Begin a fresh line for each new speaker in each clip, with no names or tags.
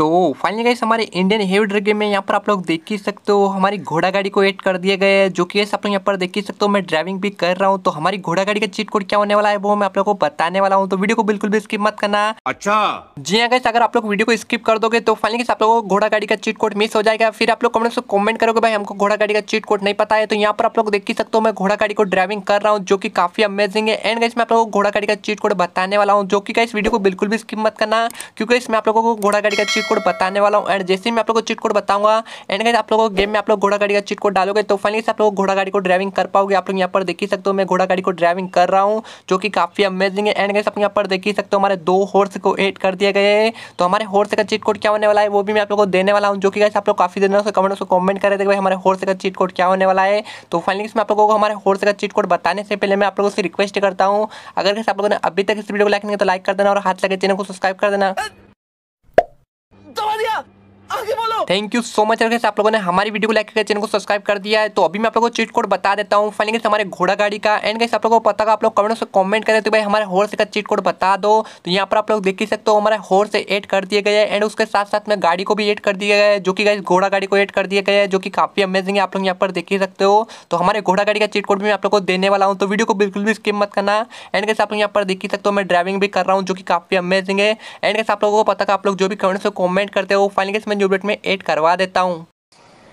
तो finally guys हमारे Indian heavy drug में यहाँ पर आप लोग देख ही सकते हो हमारी घोड़ा गाड़ी को ऐड कर दिया गया है जो कि आप लोग यहाँ पर देख ही सकते हो मैं ड्राइविंग भी कर रहा हूँ तो हमारी घोड़ा गाड़ी का चीट कोड क्या होने वाला है वो मैं आप लोग को बताने वाला हूँ तो वीडियो को बिल्कुल भी स्किप मत करना अच्छा जी हाँ गाइस अगर आप लोग वीडियो को स्किप कर दोगे तो फाइनली आप लोग घोड़ा गाड़ी का चीट कोड मिस हो जाएगा फिर आप लोग कमेंट से कॉमेंट करोगे भाई हमको घोड़ा गाड़ी का चीट कोड नहीं पता है तो यहाँ पर आप लोग देख ही सकते हो मैं घोड़ा गाड़ी को ड्राइविंग कर रहा हूँ जो की काफी अमेजिंग है एंड गाइस मैं आप लोगों को घोड़ा गाड़ी का चीट कोड बताने वाला हूँ जो कि गाइस वीडियो को बिल्कुल भी स्किप मत करना क्योंकि इसमें आप लोगों को घोड़ा गाड़ी का चीट कोड बताने वाला हूँ एंड जैसे मैं आप लोगों को चिट कोड बताऊंगा एंड आप लोगों को गेम में आप लोग घोड़ा गाड़ी का चिट कोड डालोगे तो फाइनली आप लोग घोड़ा गाड़ी को ड्राइविंग कर पाओगे आप लोग यहाँ पर देख ही सकते हो मैं घोड़ा गाड़ी को ड्राइविंग कर रहा हूँ जो कि काफ़ी अमेजिंग है एंड गाइज आप यहाँ पर देख ही सकते हो हमारे दो हॉर्स को एड कर दिया गया है तो हमारे हॉर्स का चिट कोड क्या होने वाला है वो भी मैं आप लोगों को देने वाला हूँ जो कि गाइस आप लोग काफ़ी देर से कमेंट कमेंट कर रहे थे भाई हमारे हॉर्स का चिट कोड क्या होने वाला है तो फाइनली इसमें आप लोगों को हमारे हॉर्स का चिट कोड बताने से पहले मैं आप लोगों से रिक्वेस्ट करता हूँ अगर कैसे आप लोगों ने अभी तक इस वीडियो को लाइक नहीं तो लाइक कर देना और हाथ लगे चैनल को सब्सक्राइब कर देना Tomadia आगे बोलो थैंक यू सो मच आप लोगों ने हमारी वीडियो को लाइक करके चैनल को सब्सक्राइब कर दिया है तो अभी मैं आप लोगों को चीट कोड बता देता हूँ फाइनली हमारे घोड़ा गाड़ी का एंड कैसे आप लोगों को पता आप लोग कमेंट से कमेंट करें तो भाई हमारे हॉर्स का चीट कोड बता दो तो यहाँ पर आप लोग देख ही सकते हो हमारे हॉर्स एड कर दिए गए एंड उसके साथ साथ में गाड़ी को भी एड कर दिया गया है जो कि गाइस घोड़ा गाड़ी को एड कर दिया गया है जो कि काफी अमेजिंग है आप लोग यहाँ पर देख ही सकते हो तो हमारे घोड़ा गाड़ी का चीट कोड भी मैं आप लोग को देने वाला हूँ तो वीडियो को बिल्कुल भी स्किप मत करना एंड कैसे आप लोग यहाँ पर देख ही सकते हो मैं ड्राइविंग भी कर रहा हूँ जो कि काफी अमेजिंग है एंड कैसे आप लोगों को पता आप लोग जो भी कमेंट से कॉमेंट करते हो फाइनली मैं ड्यूरेट में ऐड करवा देता हूँ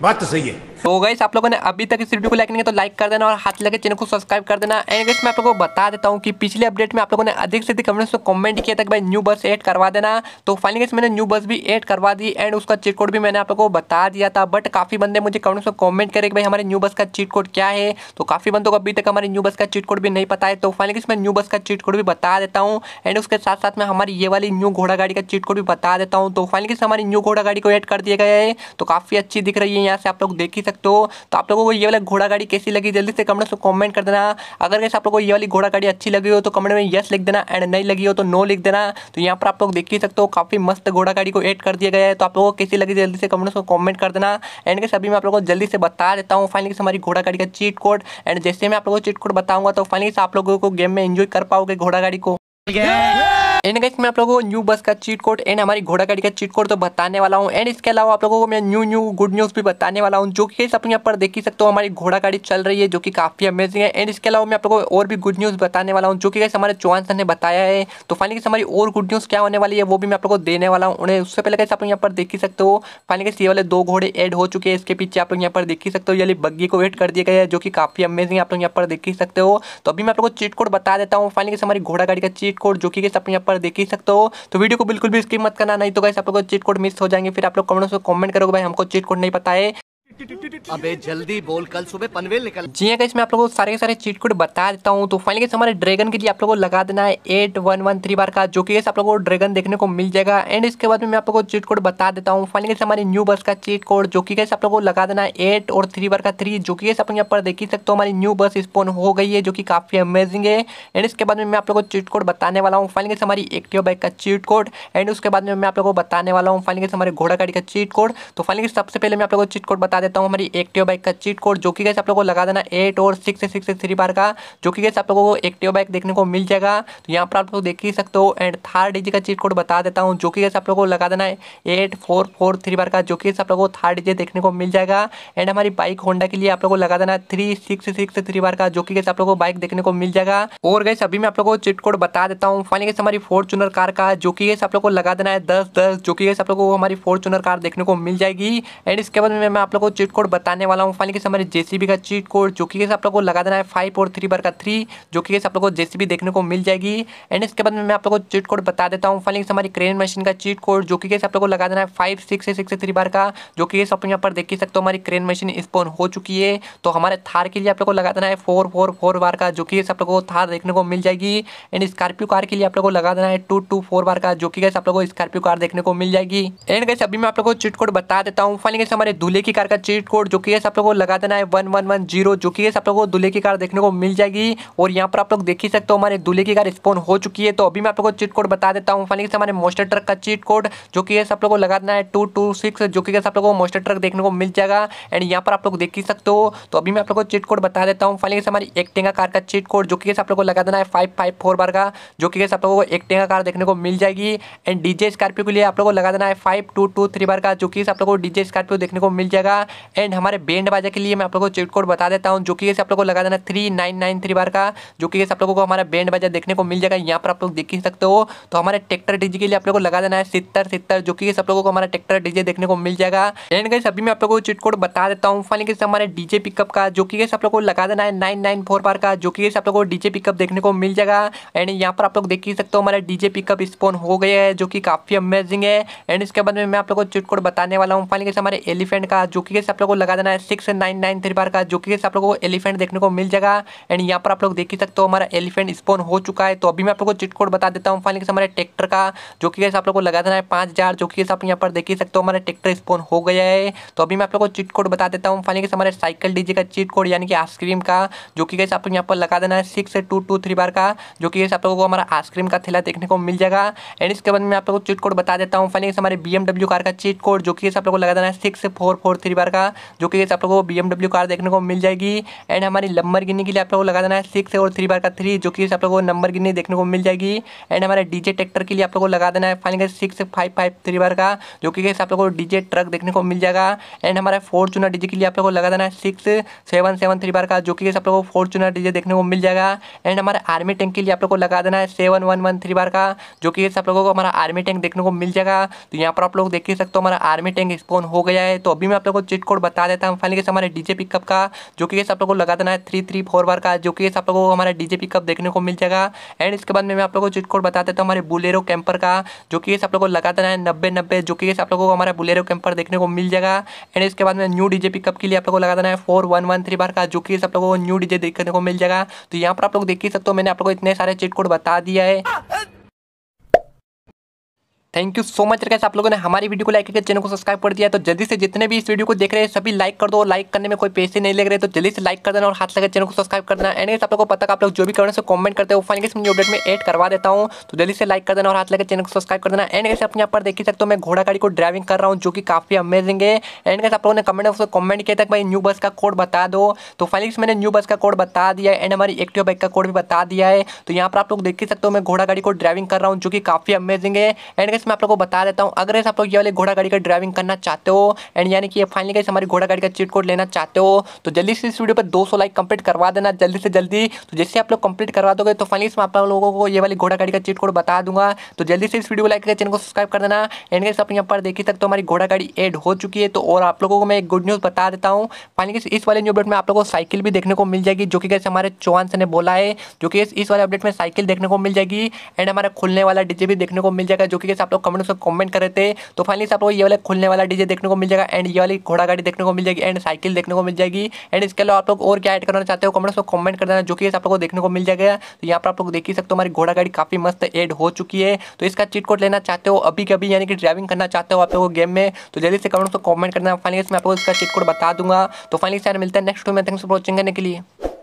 बात तो सही है तो गाइस आप लोगों ने अभी तक इस वीडियो को लाइक नहीं किया तो लाइक कर देना और हाथ लगे चैनल को सब्सक्राइब कर देना एंड गाइस मैं आप लोगों को बता देता हूँ कि पिछले अपडेट में आप लोगों ने अधिक से अधिक कमेंट्स में कमेंट किया था कि भाई न्यू बस ऐड करवा देना तो फाइनली गाइस मैंने न्यू बस भी ऐड करवा दी एंड उसका चीट कोड भी मैंने आप लोगों को बता दिया था बट काफ़ी बंदे मुझे कमेंट्स में कमेंट करे कि भाई हमारे न्यू बस का चीट कोड क्या है तो काफ़ी बंदों को अभी तक हमारे न्यू बस का चीट कोड भी नहीं पता है तो फाइनली गाइस मैं न्यू बस का चीट कोड भी बता देता हूँ एंड उसके साथ साथ मैं हमारी ये वाली न्यू घोड़ा गाड़ी का चीट कोड भी बता देता हूँ तो फाइनली गाइस हमारी न्यू घोड़ा गाड़ी को ऐड कर दिया गया है तो काफ़ी अच्छी दिख रही है यहाँ से आप लोग देख ही सकते हो तो आप लोगों को ये वाला घोड़ा गाड़ी कैसी लगी जल्दी से कमेंट में कमेंट कर देना अगर कैसे आप लोगों को ये वाली घोड़ा गाड़ी अच्छी लगी हो तो कमेंट में यस लिख देना एंड नहीं लगी हो तो नो लिख देना तो यहाँ पर आप लोग देख ही सकते हो काफ़ी मस्त घोड़ा गाड़ी को एड कर दिया गया है तो आप लोगों को कैसी लगी जल्दी से कमेंट में कमेंट कर देना एंड कैसे अभी मैं आप लोगों को जल्दी से बता देता हूँ फाइनली हमारी घोड़ा गाड़ी का चीट कोड एंड जैसे मैं आप लोगों को चीट कोड बताऊंगा तो फाइनली आप लोगों को गेम में एंजॉय कर पाओगे घोड़ा गाड़ी को एंड गाइस मैं आप लोगों को न्यू बस का चीट कोड एंड हमारी घोड़ा गाड़ी का चीट कोड तो बताने वाला हूँ एंड इसके अलावा आप लोगों को मैं न्यू न्यू गुड न्यूज़ भी बताने वाला हूँ जो कि आप यहाँ पर देख ही सकते हो हमारी घोड़ा गाड़ी चल रही है जो कि काफ़ी अमेजिंग है एंड इसके अलावा मैं आप लोगों को और भी गुड न्यूज़ बताने वाला हूँ जो कि हमारे चौहान सर ने बताया है तो फाइनली हमारी और गुड न्यूज़ क्या होने वाली है वो भी मैं आप लोगों को देने वाला हूँ उन्हें उससे पहले कैसे आप यहाँ पर देख ही सकते हो फाइनली ये वाले दो घोड़े एड हो चुके हैं इसके पीछे आप लोग यहाँ पर देख ही सकते हो ये बग्गी को एड कर दिया गया है जो कि काफ़ी अमेजिंग आप लोग यहाँ पर देख ही सकते हो तो अभी मैं आप लोग को चीट कोड बता देता हूँ फाइनली हमारी घोड़ा गाड़ी का चीट चीट कोड जो कि आप यहाँ पर देख ही सकते हो तो वीडियो को बिल्कुल भी स्किप मत करना नहीं तो गैस आप लोग चीट कोड मिस हो जाएंगे फिर आप लोग कमेंट्स में कमेंट करोगे भाई हमको चीट कोड नहीं पता है अबे जल्दी बोल कल सुबह पनवेल निकल जी हाँ मैं आप लोगों को सारे के सारे चीट कोड बता देता हूँ तो फाइनली हमारे ड्रैगन के लिए आप लोगों को लगा देना है एट वन वन थ्री बार का जो कि आप लोगों को ड्रैगन देखने को मिल जाएगा एंड इसके बाद में मैं आप लोगों को चीट कोड बता देता हूँ फाइनली हमारी न्यू बस का चीट कोड जो कि कैसे आप लोगों को लगा देना है एट और थ्री बार का थ्री जो कि आप यहाँ पर देख ही सकते हो हमारी न्यू बस स्पोन हो गई है जो कि काफ़ी अमेजिंग है एंड इसके बाद में मैं आप लोगों को चीट कोड बताने वाला हूँ फाइनली हमारी एक्टिव बाइक का चीट कोड एंड उसके बाद में मैं आप लोगों को बताने वाला हूँ फाइनली हमारे घोड़ा गाड़ी का चीट कोड तो फाइनली सबसे पहले मैं आप लोगों को चीट कोड बता बता देता हूँ हमारी एक्टिव बाइक का चीट कोड जो कि कैसे आप लोगों को लगा देना एट और सिक्स सिक्स थ्री बार का जो कि कैसे आप लोगों को एक्टिव बाइक देखने को मिल जाएगा तो यहाँ पर आप लोग देख ही सकते हो एंड थर्ड डिजिट का चीट कोड बता देता हूँ जो कि कैसे आप लोगों को लगा देना एट फोर फोर थ्री बार का जो कि कैसे आप लोगों को थर्ड डिजिट देखने को मिल जाएगा एंड हमारी बाइक होंडा के लिए आप लोगों को लगा देना थ्री सिक्स सिक्स थ्री बार का जो कि कैसे आप लोगों को बाइक देखने को मिल जाएगा और गैस अभी मैं आप लोगों को चीट कोड बता देता हूँ फाइनली कैसे हमारी फॉर्चुनर कार का जो कि कैसे आप लोगों को लगा देना है दस दस जो कि कैसे आप लोगों को हमारी फॉर्चुनर कार देखने को मिल जाएगी एंड इसके बाद में मैं आप लोगों को आपको चीट कोड बताने वाला हूँ फाइनली कैसे हमारे जेसीबी का चीट कोड जो कि कैसे आप लोग को लगा देना है फाइव और थ्री बार का थ्री जो कि कैसे आप लोग को जेसीबी देखने को मिल जाएगी एंड इसके बाद मैं आप लोग को चीट कोड बता देता हूँ फाइनली हमारी क्रेन मशीन का चीट कोड जो कि कैसे आप लोग को लगा देना है फाइव सिक्स सिक्स थ्री बार का जो कि कैसे आप यहाँ पर देख ही सकते हो हमारी क्रेन मशीन स्पोन हो चुकी है तो हमारे थार के लिए आप लोग को लगा देना है फोर फोर फोर बार का जो कि कैसे आप लोग को थार देखने को मिल जाएगी एंड स्कॉर्पियो कार के लिए आप लोग को लगा देना है टू टू फोर बार का जो कि कैसे आप लोग को स्कॉर्पियो कार देखने को मिल जाएगी एंड कैसे अभी मैं आप लोग को चीट कोड बता देता हूँ फाइनली कैसे हमारे दूल्हे की कार का चीट कोड जो कि है आप लोग को लगा देना है वन वन वन जीरो जो कि है आप लोग को दूल्हे की कार देखने को मिल जाएगी और यहाँ पर आप लोग देख ही सकते हो हमारे दूल्हे की कार स्पोन हो चुकी है तो अभी मैं आप लोगों को चीट कोड बता देता हूँ से हमारे मोस्टर ट्रक का चीट कोड जो कि है आप लोग को लगा देना है टू टू सिक्स जो कि आप लोग को मोस्टर ट्रक देखने को मिल जाएगा एंड यहाँ पर आप लोग देख ही सकते हो तो अभी मैं आप लोग को चीट कोड बता देता हूँ से हमारी एक टेंगा कार का चीट कोड जो कि आप लोग को लगा देना है फाइव फाइव फोर बार का जो कि आप लोगों को एक टेंगा कार देखने को मिल जाएगी एंड डीजे स्कॉर्पियो के लिए आप लोगों को लगा देना है फाइव टू टू थ्री बार का जो कि आप लोगों को डीजे स्कॉर्पियो देखने को मिल जाएगा एंड हमारे बैंड बाजा के लिए मैं आप लोगों को चिट कोड बता देता हूँ जो कि आप लोगों को लगा देना थ्री नाइन नाइन थ्री बार का जो कि आप लोगों को हमारा बैंड बाजा देखने को मिल जाएगा यहाँ पर आप लोग देख ही सकते हो तो हमारे ट्रैक्टर डीजे के लिए आप लोगों को लगा देना है सितर सितर जो कि आप लोगों को हमारा ट्रैक्टर डीजे देखने को मिल जाएगा एंड गई अभी मैं आप लोगों को चिट कोड बता देता हूँ फाइनली कैसे हमारे डीजे पिकअप का जो कि आप लोगों को लगा देना है नाइन नाइन फोर बार का जो कि आप लोगों को डीजे पिकअप देखने को मिल जाएगा एंड यहाँ पर आप लोग देख ही सकते हो हमारा डीजे पिकअप स्पोन हो गया है जो कि काफ़ी अमेजिंग है एंड इसके बाद में मैं आप लोगों को चिट कोड बताने वाला हूँ फाइनली कैसे हमारे एलिफेंट का जो कि के आप लोगों को लगा देना है सिक्स नाइन नाइन थ्री बार का जो कि आप लोगों को एलिफेंट देखने को मिल जाएगा एंड यहाँ पर आप लोग देख ही सकते हो हमारा एलिफेंट स्पोन हो चुका है तो अभी मैं आप लोगों को चिट कोड बता देता हूँ फाइनली हमारे ट्रैक्टर का जो कि आप लोग को लगा देना है पाँच हज़ार जो कि आप यहाँ पर देख ही सकते हो हमारे ट्रैक्टर स्पोन हो गया है तो अभी मैं आप लोग को चिट कोड बता देता हूँ फाइनली हमारे साइकिल डीजे का चिट कोड यानी कि आइसक्रीम का जो कि आप लोग यहाँ पर लगा देना है सिक्स टू टू थ्री बार का जो कि आप लोगों को हमारा आइसक्रीम का थैला देखने को मिल जाएगा एंड इसके बाद मैं आप लोगों को चिट कोड बता देता हूँ फाइनली हमारे बी कार का चिट कोड जो कि आप लोगों को लगा देना है सिक्स फोर फोर थ्री बार का जो कि आप लोगों को बी कार देखने को मिल जाएगी एंड हमारी नंबर गिनने के लिए आप लोगों को लगा देना है सिक्स और थ्री बार का थ्री जो कि आप लोगों को नंबर गिनने देखने को मिल जाएगी एंड हमारे डीजे ट्रैक्टर के लिए आप लोगों को लगा देना है final six five five three बार का जो कि आप लोगों को डीजे ट्रक देखने को मिल जाएगा एंड हमारे फॉर्चूनर डीजे के लिए आप लोगों को लगा देना है सिक्स सेवन सेवन थ्री बार का जो कि आप लोगों को फॉर्चूनर डीजे देखने को मिल जाएगा एंड हमारे आर्मी टैंक के लिए आप लोगों को लगा देना है सेवन वन वन थ्री बार का जो कि आप लोगों को हमारा आर्मी टैंक देखने को मिल जाएगा तो यहाँ पर आप लोग देख ही सकते हो हमारा आर्मी टैंक स्पॉन हो गया है तो अभी मैं आप लोगों को चीट कोड बता देता हूँ फाइनली हमारे डीजे पिकअप का जो कि आप लोगों को लगा देना है थ्री थ्री फोर बार का जो कि आप लोगों को हमारा डीजे पिकअप देखने को मिल जाएगा एंड इसके बाद में मैं आप लोगों को चीट कोड बता देता हूँ हमारे बुलेरो कैंपर का जो कि आप लोगों को लगा देना है नब्बे नब्बे जो कि आप लोगों को हमारे बुलेरो कैंपर देखने को मिल जाएगा एंड इसके बाद में न्यू डीजे पिकअप के लिए आप लोगों को लगा देना है फोर वन वन थ्री बार का जो कि आप लोगों को न्यू डीजे देखने को मिल जाएगा तो यहाँ पर आप लोग देख ही सकते हो मैंने आप लोगों को इतने सारे चिट कोड बता दिया है थैंक यू सो मच आप लोगों ने हमारी वीडियो को लाइक करके चैनल को सब्सक्राइब कर दिया तो जल्दी से जितने भी इस वीडियो को देख रहे हैं सभी लाइक कर दो लाइक करने में कोई पैसे नहीं लग रहे तो जल्दी से लाइक कर देना और हाथ लगे चैनल को सब्सक्राइब कर देना एंड आप लोगों को पता आप लोग जो भी करने से कमेंट करते हो फाइनल न्यू अपडेट में एड करवा देता हूँ तो जल्दी से लाइक कर देना और हाथ लगे चैनल को सब्सक्राइब कर देना एंड कैसे अपने यहाँ पर देख सकते हो मैं घोड़ा गाड़ी को ड्राइविंग कर रहा हूँ जो कि काफी अमेजिंग है एंड कैसे आप लोगों ने कमेंट में कमेंट किया था भाई न्यू बस का कोड बता दो तो फाइनल मैंने न्यू बस का कोड बता दिया एंड हमारी एक्टिव बाइक का कोड भी बता दिया है तो यहाँ पर आप लोग देख सकते हो मैं घोड़ा गाड़ी को ड्राइविंग कर रहा हूँ जो कि काफी अमेजिंग है एंड कैसे मैं आप लोग को बता देता हूँ अगर आप लोग ये वाले घोड़ा गाड़ी का ड्राइविंग करना चाहते हो एंड यानी कि ये फाइनली कैसे हमारी घोड़ा गाड़ी का चिट कोड लेना चाहते हो तो जल्दी से इस वीडियो पर दो लाइक कंप्लीट करवा देना जल्दी से जल्दी तो जैसे आप लोग कंप्लीट करवा दोगे तो फाइनली मैं आप लोगों को ये वाली घोड़ा गाड़ी का चिट कोड बता दूंगा तो जल्दी से इस वीडियो को लाइक करके चैनल को सब्सक्राइब कर देना एंड कैसे अपने यहाँ पर देखी तक तो हमारी घोड़ा गाड़ी एड हो चुकी है तो और आप लोगों को मैं एक गुड न्यूज़ बता देता हूँ फाइनली कैसे इस वाले न्यू अपडेट में आप लोगों को साइकिल भी देखने को मिल जाएगी जो कि कैसे हमारे चौहान ने बोला है जो कि इस वाले अपडेट में साइकिल देखने को मिल जाएगी एंड हमारा खुलने वाला डीजे भी देखने को मिल जाएगा जो कि कैसे आप लोग कमेंट में कमेंट कर रहे थे तो फाइनली आप लोग ये वाला खुलने वाला डीजे देखने को मिल जाएगा एंड ये वाली घोड़ा गाड़ी देखने को मिल जाएगी एंड साइकिल देखने को मिल जाएगी एंड इसके अलावा आप लोग और क्या ऐड करना चाहते हो कमेंट्स में कमेंट कर देना जो कि आप लोग को देखने को मिल जाएगा तो यहाँ पर आप लोग देख ही सकते हो हमारी घोड़ा गाड़ी काफ़ी मस्त एड हो चुकी है तो इसका चीट कोड लेना चाहते हो अभी कभी यानी कि ड्राइविंग करना चाहते हो आप लोग गेम में तो जल्दी से कमेंट्स में कमेंट करना फाइनली मैं आपको इसका चीट कोड बता दूंगा तो फाइनली सर मिलता है नेक्स्ट में थैंक्स फॉर वॉचिंग करने के लिए